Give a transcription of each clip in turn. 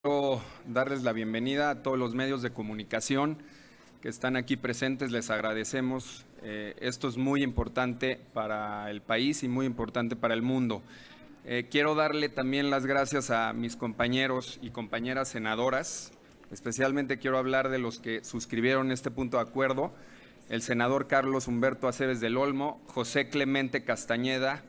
Quiero darles la bienvenida a todos los medios de comunicación que están aquí presentes. Les agradecemos. Eh, esto es muy importante para el país y muy importante para el mundo. Eh, quiero darle también las gracias a mis compañeros y compañeras senadoras. Especialmente quiero hablar de los que suscribieron este punto de acuerdo. El senador Carlos Humberto Aceves del Olmo, José Clemente Castañeda,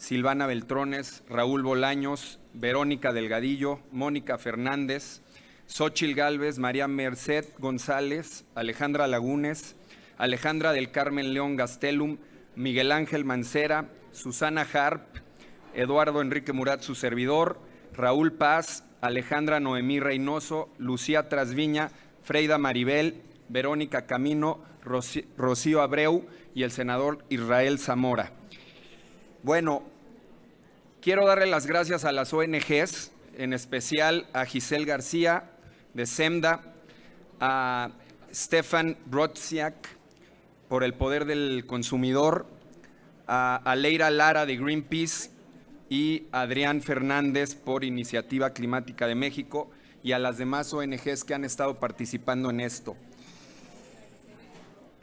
Silvana Beltrones, Raúl Bolaños, Verónica Delgadillo, Mónica Fernández, Xochil Galvez, María Merced González, Alejandra Lagunes, Alejandra del Carmen León Gastelum, Miguel Ángel Mancera, Susana Harp, Eduardo Enrique Murat, su servidor, Raúl Paz, Alejandra Noemí Reynoso, Lucía Trasviña, Freida Maribel, Verónica Camino, Rocío Abreu y el senador Israel Zamora. Bueno, Quiero darle las gracias a las ONGs, en especial a Giselle García de SEMDA, a Stefan Brodziak por el poder del consumidor, a Leira Lara de Greenpeace y a Adrián Fernández por Iniciativa Climática de México y a las demás ONGs que han estado participando en esto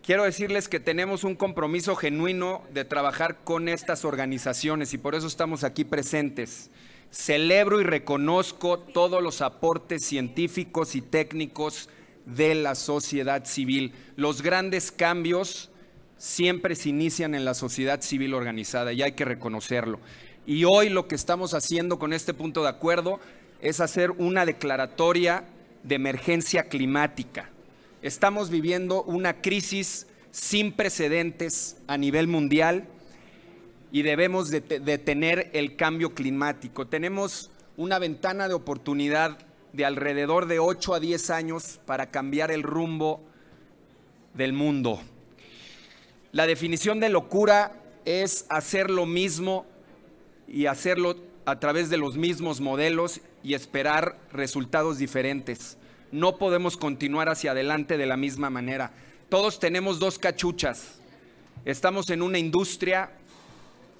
quiero decirles que tenemos un compromiso genuino de trabajar con estas organizaciones y por eso estamos aquí presentes. Celebro y reconozco todos los aportes científicos y técnicos de la sociedad civil. Los grandes cambios siempre se inician en la sociedad civil organizada y hay que reconocerlo. Y hoy lo que estamos haciendo con este punto de acuerdo es hacer una declaratoria de emergencia climática. Estamos viviendo una crisis sin precedentes a nivel mundial y debemos detener el cambio climático. Tenemos una ventana de oportunidad de alrededor de 8 a 10 años para cambiar el rumbo del mundo. La definición de locura es hacer lo mismo y hacerlo a través de los mismos modelos y esperar resultados diferentes no podemos continuar hacia adelante de la misma manera. Todos tenemos dos cachuchas. Estamos en una industria,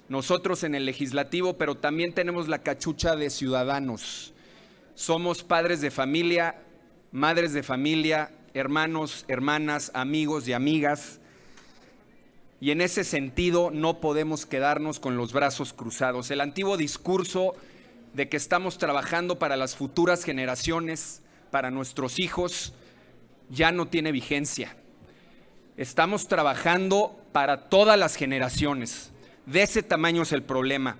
nosotros en el legislativo, pero también tenemos la cachucha de ciudadanos. Somos padres de familia, madres de familia, hermanos, hermanas, amigos y amigas. Y en ese sentido no podemos quedarnos con los brazos cruzados. El antiguo discurso de que estamos trabajando para las futuras generaciones, para nuestros hijos ya no tiene vigencia. Estamos trabajando para todas las generaciones. De ese tamaño es el problema.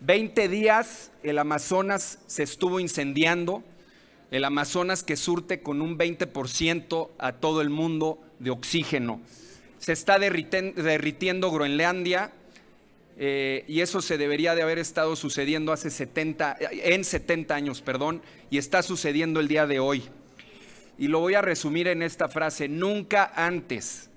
Veinte días el Amazonas se estuvo incendiando, el Amazonas que surte con un 20% a todo el mundo de oxígeno. Se está derritiendo Groenlandia, eh, y eso se debería de haber estado sucediendo hace 70, en 70 años, perdón, y está sucediendo el día de hoy. Y lo voy a resumir en esta frase, nunca antes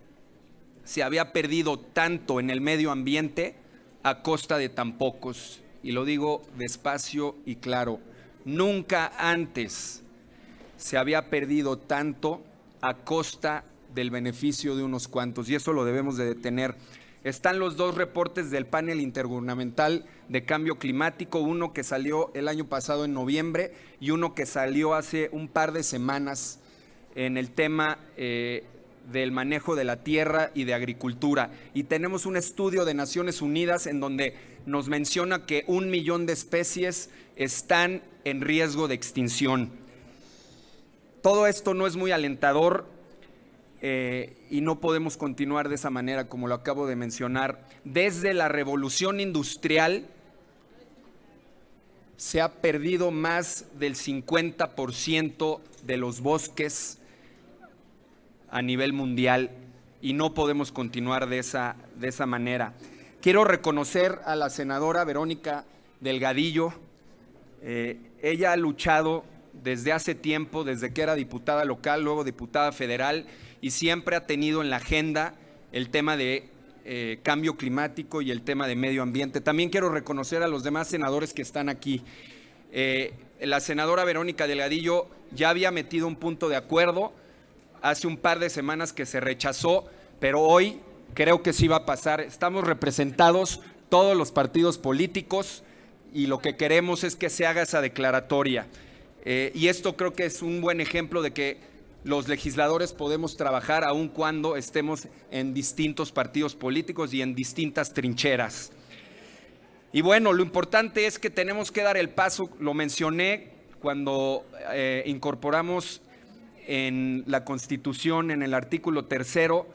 se había perdido tanto en el medio ambiente a costa de tan pocos. Y lo digo despacio y claro, nunca antes se había perdido tanto a costa del beneficio de unos cuantos. Y eso lo debemos de detener están los dos reportes del panel intergubernamental de cambio climático, uno que salió el año pasado en noviembre y uno que salió hace un par de semanas en el tema eh, del manejo de la tierra y de agricultura. Y tenemos un estudio de Naciones Unidas en donde nos menciona que un millón de especies están en riesgo de extinción. Todo esto no es muy alentador eh, y no podemos continuar de esa manera, como lo acabo de mencionar. Desde la revolución industrial se ha perdido más del 50% de los bosques a nivel mundial y no podemos continuar de esa, de esa manera. Quiero reconocer a la senadora Verónica Delgadillo. Eh, ella ha luchado desde hace tiempo, desde que era diputada local, luego diputada federal, y siempre ha tenido en la agenda el tema de eh, cambio climático y el tema de medio ambiente. También quiero reconocer a los demás senadores que están aquí. Eh, la senadora Verónica Delgadillo ya había metido un punto de acuerdo hace un par de semanas que se rechazó, pero hoy creo que sí va a pasar. Estamos representados todos los partidos políticos y lo que queremos es que se haga esa declaratoria. Eh, y esto creo que es un buen ejemplo de que los legisladores podemos trabajar aun cuando estemos en distintos partidos políticos y en distintas trincheras. Y bueno, lo importante es que tenemos que dar el paso, lo mencioné cuando eh, incorporamos en la Constitución, en el artículo tercero,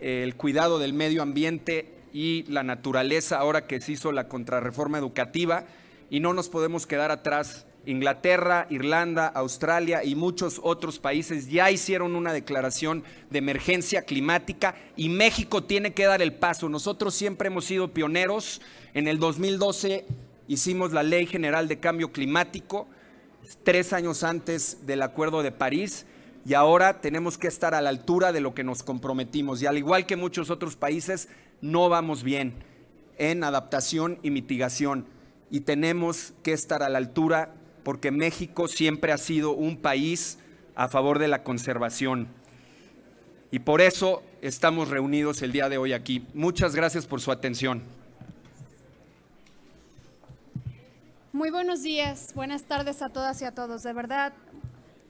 el cuidado del medio ambiente y la naturaleza, ahora que se hizo la contrarreforma educativa, y no nos podemos quedar atrás Inglaterra, Irlanda, Australia y muchos otros países ya hicieron una declaración de emergencia climática y México tiene que dar el paso. Nosotros siempre hemos sido pioneros. En el 2012 hicimos la Ley General de Cambio Climático, tres años antes del Acuerdo de París. Y ahora tenemos que estar a la altura de lo que nos comprometimos. Y al igual que muchos otros países, no vamos bien en adaptación y mitigación. Y tenemos que estar a la altura porque México siempre ha sido un país a favor de la conservación. Y por eso estamos reunidos el día de hoy aquí. Muchas gracias por su atención. Muy buenos días, buenas tardes a todas y a todos. De verdad,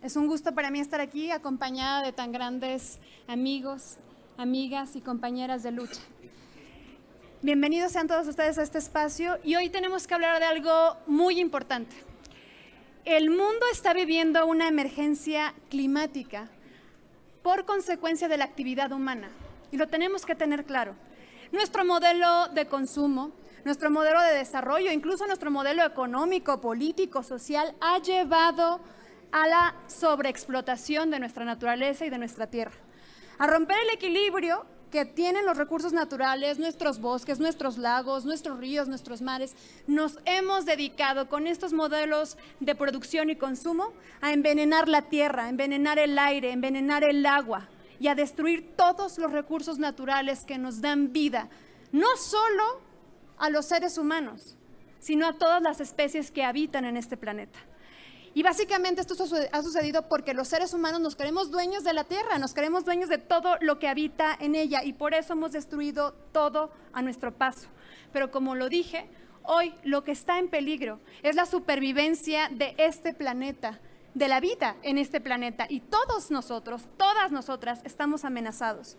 es un gusto para mí estar aquí acompañada de tan grandes amigos, amigas y compañeras de lucha. Bienvenidos sean todos ustedes a este espacio y hoy tenemos que hablar de algo muy importante. El mundo está viviendo una emergencia climática por consecuencia de la actividad humana y lo tenemos que tener claro. Nuestro modelo de consumo, nuestro modelo de desarrollo, incluso nuestro modelo económico, político, social, ha llevado a la sobreexplotación de nuestra naturaleza y de nuestra tierra. A romper el equilibrio que tienen los recursos naturales, nuestros bosques, nuestros lagos, nuestros ríos, nuestros mares, nos hemos dedicado con estos modelos de producción y consumo a envenenar la tierra, envenenar el aire, envenenar el agua y a destruir todos los recursos naturales que nos dan vida, no solo a los seres humanos, sino a todas las especies que habitan en este planeta. Y básicamente esto ha sucedido porque los seres humanos nos creemos dueños de la tierra, nos creemos dueños de todo lo que habita en ella y por eso hemos destruido todo a nuestro paso. Pero como lo dije, hoy lo que está en peligro es la supervivencia de este planeta, de la vida en este planeta y todos nosotros, todas nosotras estamos amenazados.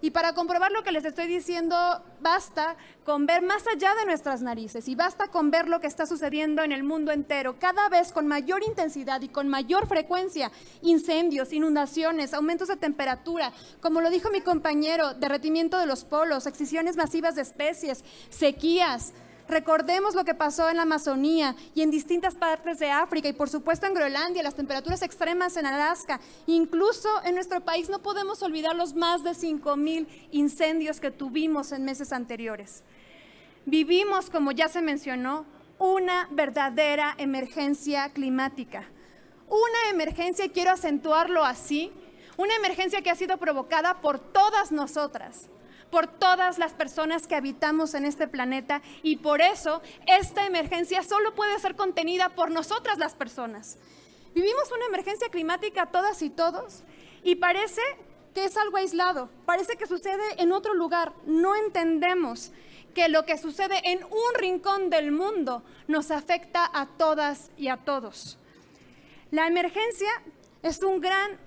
Y para comprobar lo que les estoy diciendo, basta con ver más allá de nuestras narices y basta con ver lo que está sucediendo en el mundo entero, cada vez con mayor intensidad y con mayor frecuencia. Incendios, inundaciones, aumentos de temperatura, como lo dijo mi compañero, derretimiento de los polos, excisiones masivas de especies, sequías. Recordemos lo que pasó en la Amazonía y en distintas partes de África y por supuesto en Groenlandia, las temperaturas extremas en Alaska. Incluso en nuestro país no podemos olvidar los más de 5.000 incendios que tuvimos en meses anteriores. Vivimos, como ya se mencionó, una verdadera emergencia climática. Una emergencia, quiero acentuarlo así, una emergencia que ha sido provocada por todas nosotras, por todas las personas que habitamos en este planeta y por eso esta emergencia solo puede ser contenida por nosotras las personas. Vivimos una emergencia climática todas y todos y parece que es algo aislado, parece que sucede en otro lugar, no entendemos que lo que sucede en un rincón del mundo nos afecta a todas y a todos. La emergencia es un gran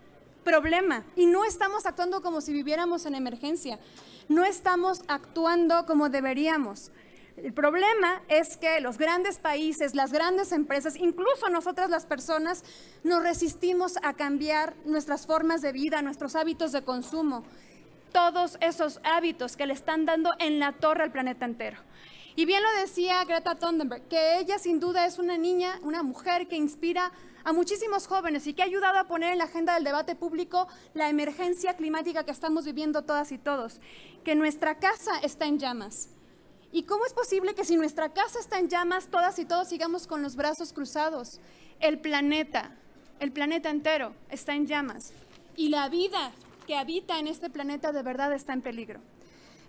problema y no estamos actuando como si viviéramos en emergencia no estamos actuando como deberíamos. El problema es que los grandes países, las grandes empresas, incluso nosotras las personas, nos resistimos a cambiar nuestras formas de vida, nuestros hábitos de consumo, todos esos hábitos que le están dando en la torre al planeta entero. Y bien lo decía Greta Thunberg, que ella sin duda es una niña, una mujer que inspira a muchísimos jóvenes y que ha ayudado a poner en la agenda del debate público la emergencia climática que estamos viviendo todas y todos, que nuestra casa está en llamas. ¿Y cómo es posible que si nuestra casa está en llamas, todas y todos sigamos con los brazos cruzados? El planeta, el planeta entero está en llamas y la vida que habita en este planeta de verdad está en peligro.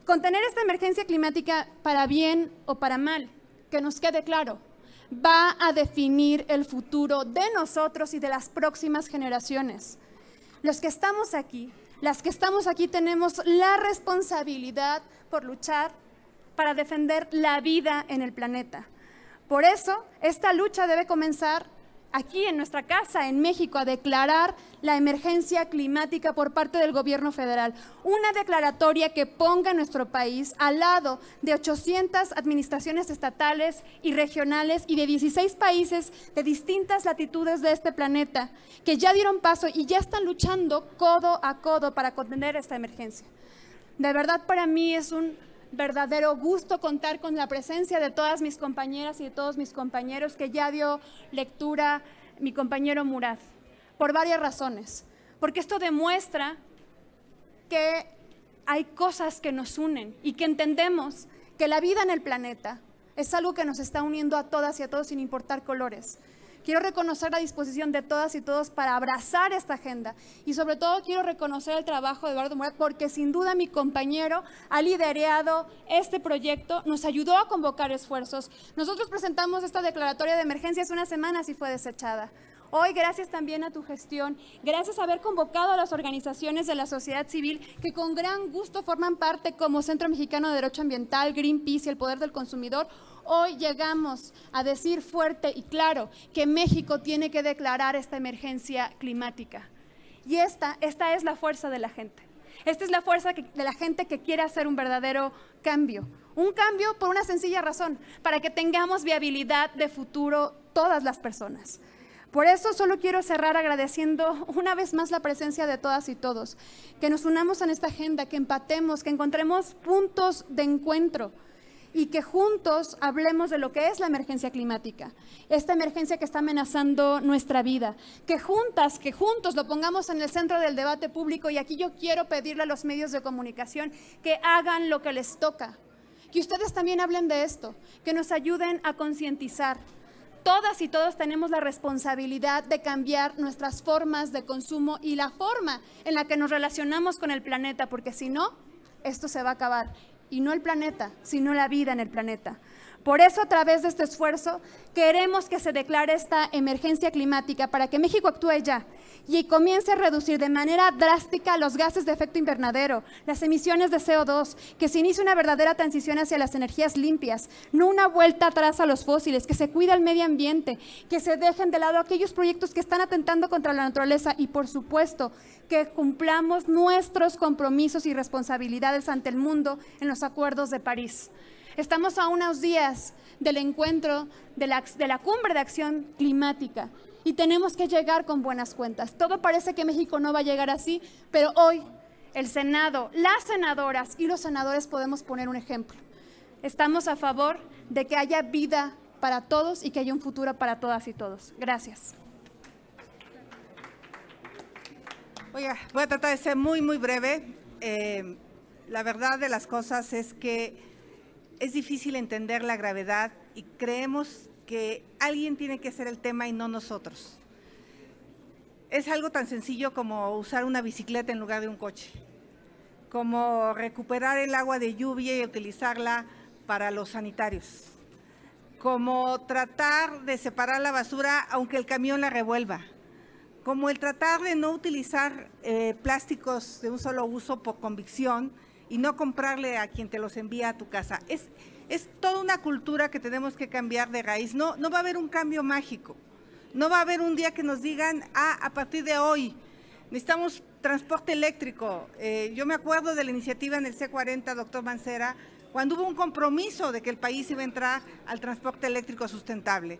Contener esta emergencia climática para bien o para mal, que nos quede claro, va a definir el futuro de nosotros y de las próximas generaciones. Los que estamos aquí, las que estamos aquí tenemos la responsabilidad por luchar para defender la vida en el planeta. Por eso, esta lucha debe comenzar aquí en nuestra casa, en México, a declarar la emergencia climática por parte del gobierno federal. Una declaratoria que ponga nuestro país al lado de 800 administraciones estatales y regionales y de 16 países de distintas latitudes de este planeta, que ya dieron paso y ya están luchando codo a codo para contener esta emergencia. De verdad, para mí es un verdadero gusto contar con la presencia de todas mis compañeras y de todos mis compañeros que ya dio lectura mi compañero Murad, por varias razones. Porque esto demuestra que hay cosas que nos unen y que entendemos que la vida en el planeta es algo que nos está uniendo a todas y a todos sin importar colores. Quiero reconocer la disposición de todas y todos para abrazar esta agenda y sobre todo quiero reconocer el trabajo de Eduardo Murat porque sin duda mi compañero ha liderado este proyecto, nos ayudó a convocar esfuerzos. Nosotros presentamos esta declaratoria de emergencia hace unas semanas y fue desechada. Hoy, gracias también a tu gestión, gracias a haber convocado a las organizaciones de la sociedad civil que con gran gusto forman parte como Centro Mexicano de Derecho Ambiental, Greenpeace y el Poder del Consumidor, Hoy llegamos a decir fuerte y claro que México tiene que declarar esta emergencia climática. Y esta, esta es la fuerza de la gente. Esta es la fuerza de la gente que quiere hacer un verdadero cambio. Un cambio por una sencilla razón, para que tengamos viabilidad de futuro todas las personas. Por eso solo quiero cerrar agradeciendo una vez más la presencia de todas y todos, que nos unamos en esta agenda, que empatemos, que encontremos puntos de encuentro y que juntos hablemos de lo que es la emergencia climática, esta emergencia que está amenazando nuestra vida, que juntas, que juntos lo pongamos en el centro del debate público y aquí yo quiero pedirle a los medios de comunicación que hagan lo que les toca, que ustedes también hablen de esto, que nos ayuden a concientizar. Todas y todos tenemos la responsabilidad de cambiar nuestras formas de consumo y la forma en la que nos relacionamos con el planeta, porque si no, esto se va a acabar y no el planeta, sino la vida en el planeta. Por eso, a través de este esfuerzo, queremos que se declare esta emergencia climática para que México actúe ya y comience a reducir de manera drástica los gases de efecto invernadero, las emisiones de CO2, que se inicie una verdadera transición hacia las energías limpias, no una vuelta atrás a los fósiles, que se cuide el medio ambiente, que se dejen de lado aquellos proyectos que están atentando contra la naturaleza y, por supuesto, que cumplamos nuestros compromisos y responsabilidades ante el mundo en los acuerdos de París. Estamos a unos días del encuentro de la, cumbre de acción climática y tenemos que llegar con buenas cuentas. Todo parece que México no va a llegar así, pero hoy el Senado, las senadoras y los senadores podemos poner un ejemplo. Estamos a favor de que haya vida para todos y que haya un futuro para todas y todos. Gracias. Oiga, voy a tratar de ser muy, muy breve. Eh, la verdad de las cosas es que es difícil entender la gravedad y creemos que alguien tiene que hacer el tema y no nosotros. Es algo tan sencillo como usar una bicicleta en lugar de un coche, como recuperar el agua de lluvia y utilizarla para los sanitarios, como tratar de separar la basura aunque el camión la revuelva, como el tratar de no utilizar eh, plásticos de un solo uso por convicción, y no comprarle a quien te los envía a tu casa. Es, es toda una cultura que tenemos que cambiar de raíz. No, no va a haber un cambio mágico. No va a haber un día que nos digan, ah, a partir de hoy necesitamos transporte eléctrico. Eh, yo me acuerdo de la iniciativa en el C40, doctor Mancera, cuando hubo un compromiso de que el país iba a entrar al transporte eléctrico sustentable.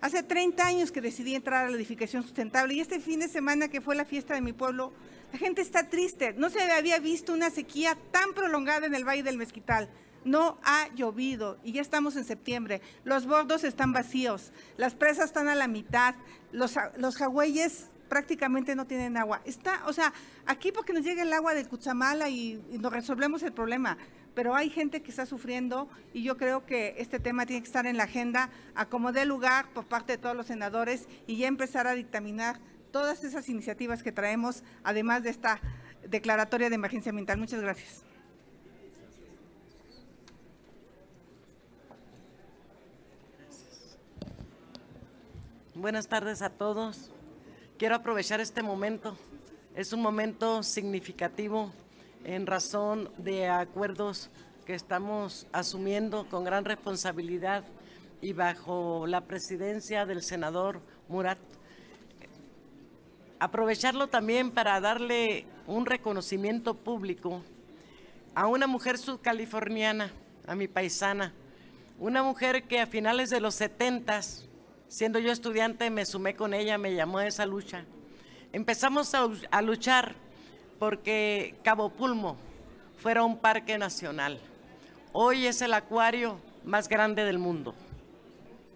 Hace 30 años que decidí entrar a la edificación sustentable y este fin de semana que fue la fiesta de mi pueblo, la gente está triste. No se había visto una sequía tan prolongada en el Valle del Mezquital. No ha llovido y ya estamos en septiembre. Los bordos están vacíos, las presas están a la mitad, los, los jagüeyes prácticamente no tienen agua. Está, o sea, aquí porque nos llega el agua de Cuchamala y, nos resolvemos el problema, pero hay gente que está sufriendo y yo creo que este tema tiene que estar en la agenda acomodé lugar por parte de todos los senadores y ya empezar a dictaminar todas esas iniciativas que traemos, además de esta declaratoria de emergencia ambiental. Muchas gracias. Buenas tardes a todos. Quiero aprovechar este momento. Es un momento significativo en razón de acuerdos que estamos asumiendo con gran responsabilidad y bajo la presidencia del senador Murat aprovecharlo también para darle un reconocimiento público a una mujer sudcaliforniana, a mi paisana, una mujer que a finales de los 70, siendo yo estudiante, me sumé con ella, me llamó a esa lucha. Empezamos a, a luchar porque Cabo Pulmo fuera un parque nacional. Hoy es el acuario más grande del mundo,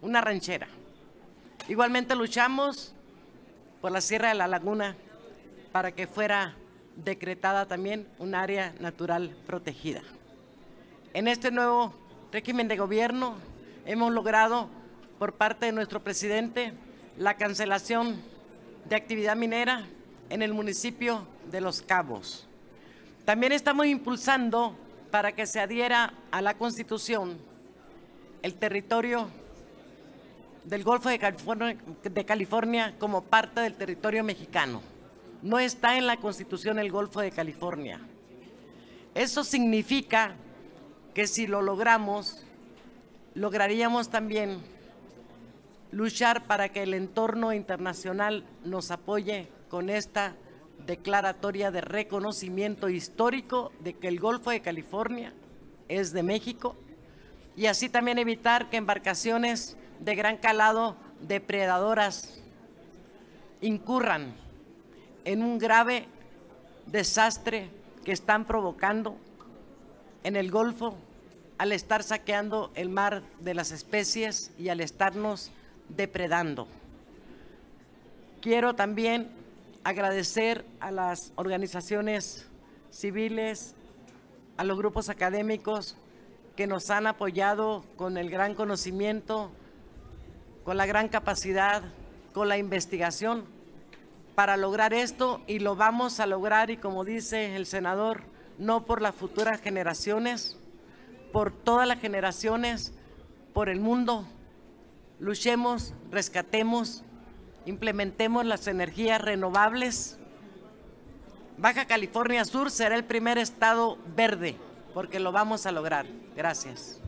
una ranchera. Igualmente luchamos por la Sierra de la Laguna para que fuera decretada también un área natural protegida. En este nuevo régimen de gobierno hemos logrado por parte de nuestro presidente la cancelación de actividad minera en el municipio de Los Cabos. También estamos impulsando para que se adhiera a la Constitución el territorio del Golfo de California, como parte del territorio mexicano. No está en la Constitución el Golfo de California. Eso significa que si lo logramos, lograríamos también luchar para que el entorno internacional nos apoye con esta declaratoria de reconocimiento histórico de que el Golfo de California es de México y así también evitar que embarcaciones de gran calado depredadoras incurran en un grave desastre que están provocando en el Golfo al estar saqueando el mar de las especies y al estarnos depredando. Quiero también agradecer a las organizaciones civiles, a los grupos académicos que nos han apoyado con el gran conocimiento con la gran capacidad, con la investigación para lograr esto y lo vamos a lograr y como dice el senador, no por las futuras generaciones, por todas las generaciones, por el mundo. Luchemos, rescatemos, implementemos las energías renovables. Baja California Sur será el primer estado verde, porque lo vamos a lograr. Gracias.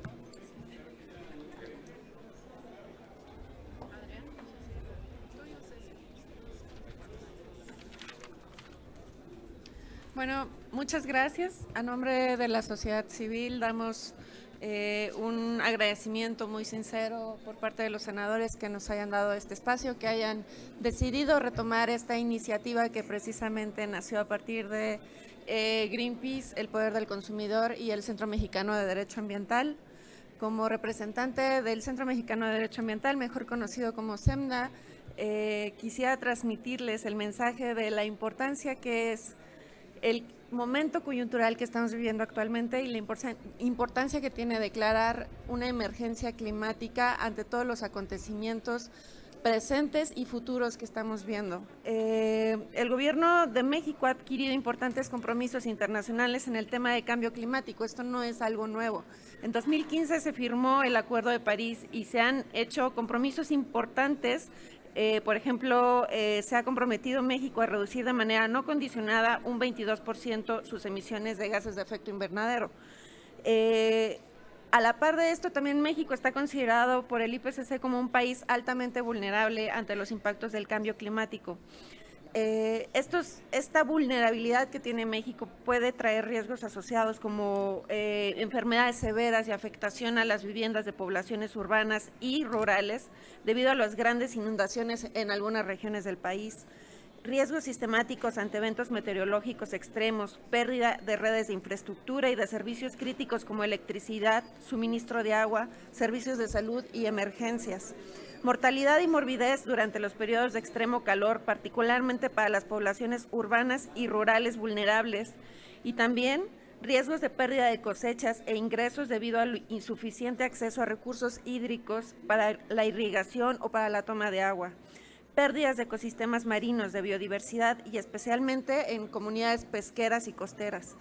Bueno, muchas gracias. A nombre de la sociedad civil damos eh, un agradecimiento muy sincero por parte de los senadores que nos hayan dado este espacio, que hayan decidido retomar esta iniciativa que precisamente nació a partir de eh, Greenpeace, el Poder del Consumidor y el Centro Mexicano de Derecho Ambiental. Como representante del Centro Mexicano de Derecho Ambiental, mejor conocido como SEMDA, eh, quisiera transmitirles el mensaje de la importancia que es el momento coyuntural que estamos viviendo actualmente y la importancia que tiene declarar una emergencia climática ante todos los acontecimientos presentes y futuros que estamos viendo. Eh, el gobierno de México ha adquirido importantes compromisos internacionales en el tema de cambio climático. Esto no es algo nuevo. En 2015 se firmó el Acuerdo de París y se han hecho compromisos importantes eh, por ejemplo, eh, se ha comprometido México a reducir de manera no condicionada un 22% sus emisiones de gases de efecto invernadero. Eh, a la par de esto, también México está considerado por el IPCC como un país altamente vulnerable ante los impactos del cambio climático. Eh, esta vulnerabilidad que tiene México puede traer riesgos asociados como eh, enfermedades severas y afectación a las viviendas de poblaciones urbanas y rurales debido a las grandes inundaciones en algunas regiones del país riesgos sistemáticos ante eventos meteorológicos extremos, pérdida de redes de infraestructura y de servicios críticos como electricidad, suministro de agua, servicios de salud y emergencias mortalidad y morbidez durante los periodos de extremo calor, particularmente para las poblaciones urbanas y rurales vulnerables, y también riesgos de pérdida de cosechas e ingresos debido al insuficiente acceso a recursos hídricos para la irrigación o para la toma de agua, pérdidas de ecosistemas marinos, de biodiversidad y especialmente en comunidades pesqueras y costeras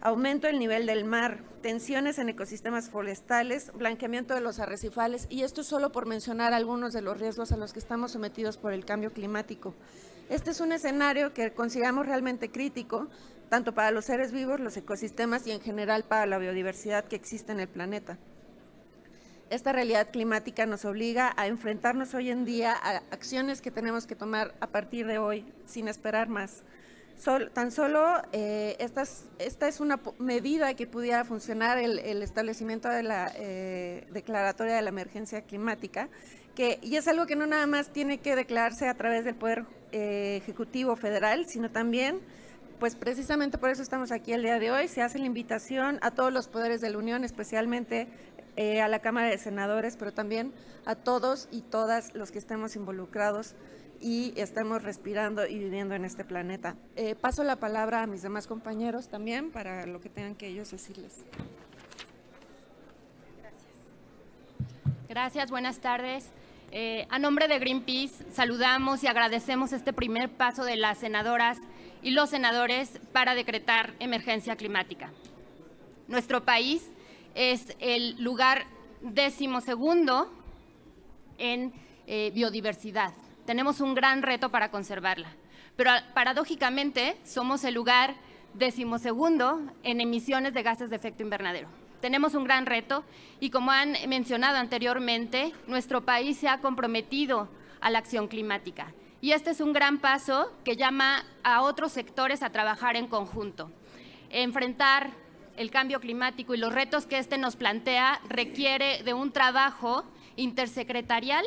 aumento del nivel del mar, tensiones en ecosistemas forestales, blanqueamiento de los arrecifales, y esto solo por mencionar algunos de los riesgos a los que estamos sometidos por el cambio climático. Este es un escenario que consideramos realmente crítico, tanto para los seres vivos, los ecosistemas y en general para la biodiversidad que existe en el planeta. Esta realidad climática nos obliga a enfrentarnos hoy en día a acciones que tenemos que tomar a partir de hoy, sin esperar más tan solo eh, esta, es, esta, es, una medida que pudiera funcionar el, establecimiento de la eh, declaratoria de la emergencia climática, que, y es algo que no nada más tiene que declararse a través del Poder eh, Ejecutivo Federal, sino también, pues precisamente por eso estamos aquí el día de hoy, se hace la invitación a todos los poderes de la Unión, especialmente eh, a la Cámara de Senadores, pero también a todos y todas los que estemos involucrados y estamos respirando y viviendo en este planeta. Eh, paso la palabra a mis demás compañeros también para lo que tengan que ellos decirles. Gracias. Gracias, buenas tardes. Eh, a nombre de Greenpeace, saludamos y agradecemos este primer paso de las senadoras y los senadores para decretar emergencia climática. Nuestro país es el lugar décimo segundo en eh, biodiversidad tenemos un gran reto para conservarla. Pero ah, paradójicamente somos el lugar decimosegundo en emisiones de gases de efecto invernadero. Tenemos un gran reto y como han mencionado anteriormente, nuestro país se ha comprometido a la acción climática. Y este es un gran paso que llama a otros sectores a trabajar en conjunto. Enfrentar el cambio climático y los retos que este nos plantea requiere de un trabajo intersecretarial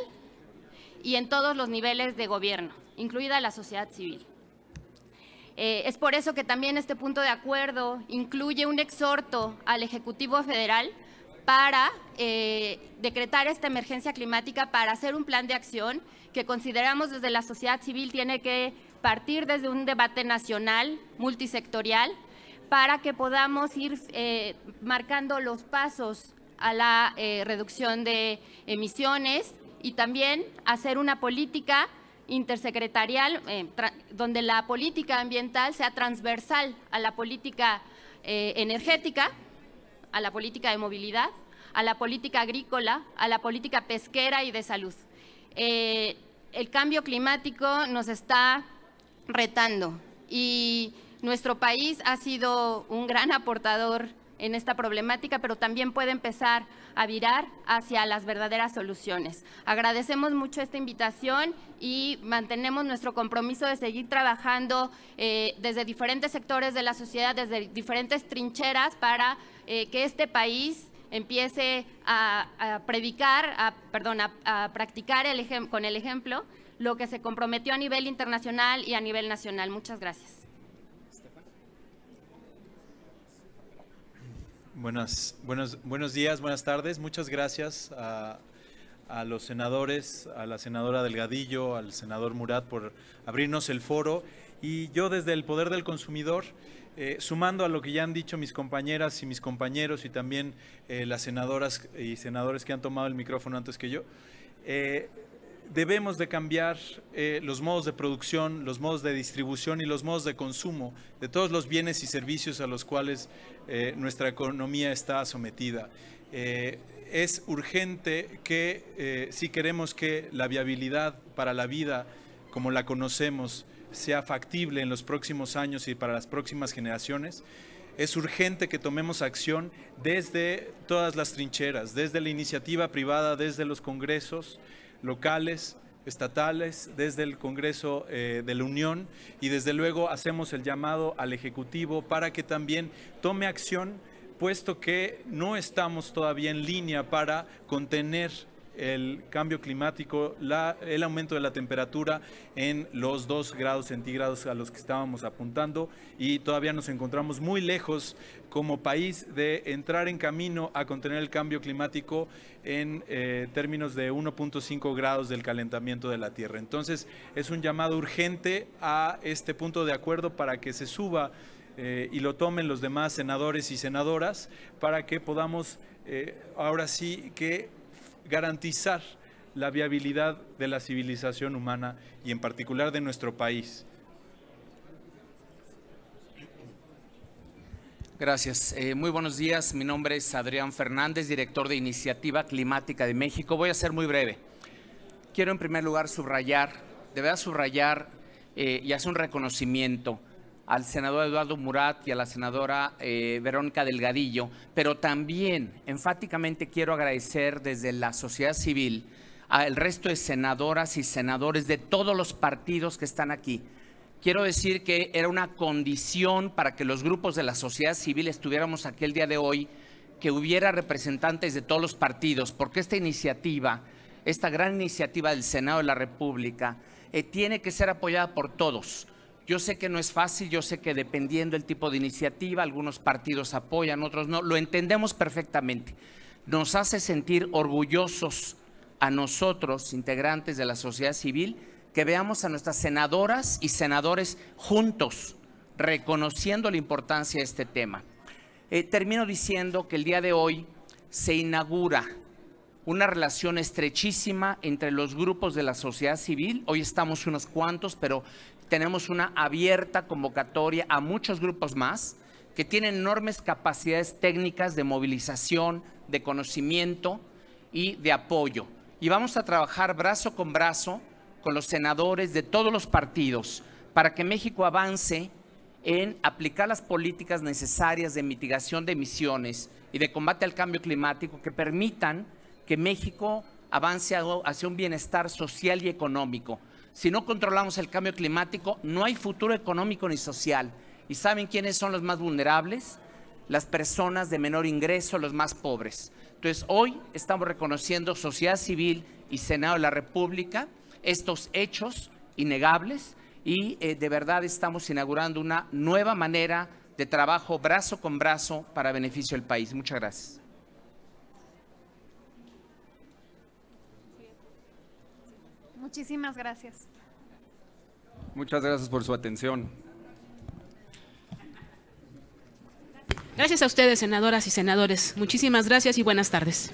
y en todos los niveles de gobierno, incluida la sociedad civil. Eh, es por eso que también este punto de acuerdo incluye un exhorto al Ejecutivo Federal para eh, decretar esta emergencia climática, para hacer un plan de acción que consideramos desde la sociedad civil tiene que partir desde un debate nacional, multisectorial, para que podamos ir eh, marcando los pasos a la reducción de emisiones y también hacer una política intersecretarial eh, donde la política ambiental sea transversal a la política eh, energética, a la política de movilidad, a la política agrícola, a la política pesquera y de salud. Eh, el cambio climático nos está retando y nuestro país ha sido un gran aportador en esta problemática, pero también puede empezar a virar hacia las verdaderas soluciones. Agradecemos mucho esta invitación y mantenemos nuestro compromiso de seguir trabajando eh, desde diferentes sectores de la sociedad, desde diferentes trincheras para eh, que este país empiece a, predicar, a, perdón, a, practicar el con el ejemplo lo que se comprometió a nivel internacional y a nivel nacional. Muchas gracias. Buenas, buenos, buenos días, buenas tardes. Muchas gracias a, los senadores, a la senadora Delgadillo, al senador Murat por abrirnos el foro. Y yo desde el Poder del Consumidor, eh, sumando a lo que ya han dicho mis compañeras y mis compañeros y también eh, las senadoras y senadores que han tomado el micrófono antes que yo, eh, debemos de cambiar los modos de producción, los modos de distribución y los modos de consumo de todos los bienes y servicios a los cuales eh, nuestra economía está sometida. Eh, es urgente que, eh, si queremos que la viabilidad para la vida como la conocemos sea factible en los próximos años y para las próximas generaciones, es urgente que tomemos acción desde todas las trincheras, desde la iniciativa privada, desde los congresos locales, estatales, desde el Congreso eh, de la Unión y desde luego hacemos el llamado al Ejecutivo para que también tome acción, puesto que no estamos todavía en línea para contener el cambio climático, el aumento de la temperatura en los 2 grados centígrados a los que estábamos apuntando y todavía nos encontramos muy lejos como país de entrar en camino a contener el cambio climático en eh, términos de 1.5 grados del calentamiento de la Tierra. Entonces es un llamado urgente a este punto de acuerdo para que se suba eh, y lo tomen los demás senadores y senadoras para que podamos eh, ahora sí que garantizar la viabilidad de la civilización humana y en particular de nuestro país. Gracias. Eh, muy buenos días. Mi nombre es Adrián Fernández, director de Iniciativa Climática de México. Voy a ser muy breve. Quiero en primer lugar subrayar, de subrayar eh, y hacer un reconocimiento al senador Eduardo Murat y a la senadora eh, Verónica Delgadillo, pero también enfáticamente quiero agradecer desde la sociedad civil al resto de senadoras y senadores de todos los partidos que están aquí. Quiero decir que era una condición para que los grupos de la sociedad civil estuviéramos aquí el día de hoy, que hubiera representantes de todos los partidos, porque esta iniciativa, esta gran iniciativa del Senado de la República, eh, tiene que ser apoyada por todos. Yo sé que no es fácil, yo sé que dependiendo del tipo de iniciativa, algunos partidos apoyan, otros no, lo entendemos perfectamente. Nos hace sentir orgullosos a nosotros, integrantes de la sociedad civil, que veamos a nuestras senadoras y senadores juntos, reconociendo la importancia de este tema. Eh, termino diciendo que el día de hoy se inaugura una relación estrechísima entre los grupos de la sociedad civil. Hoy estamos unos cuantos, pero tenemos una abierta convocatoria a muchos grupos más que tienen enormes capacidades técnicas de movilización, de conocimiento y de apoyo. Y vamos a trabajar brazo con brazo con los senadores de todos los partidos para que México avance en aplicar las políticas necesarias de mitigación de emisiones y de combate al cambio climático que permitan que México avance hacia un bienestar social y económico. Si no controlamos el cambio climático, no hay futuro económico ni social. ¿Y saben quiénes son los más vulnerables? Las personas de menor ingreso, los más pobres. Entonces, hoy estamos reconociendo sociedad civil y Senado de la República estos hechos innegables y eh, de verdad estamos inaugurando una nueva manera de trabajo brazo con brazo para beneficio del país. Muchas gracias. Muchísimas gracias. Muchas gracias por su atención. Gracias a ustedes, senadoras y senadores. Muchísimas gracias y buenas tardes.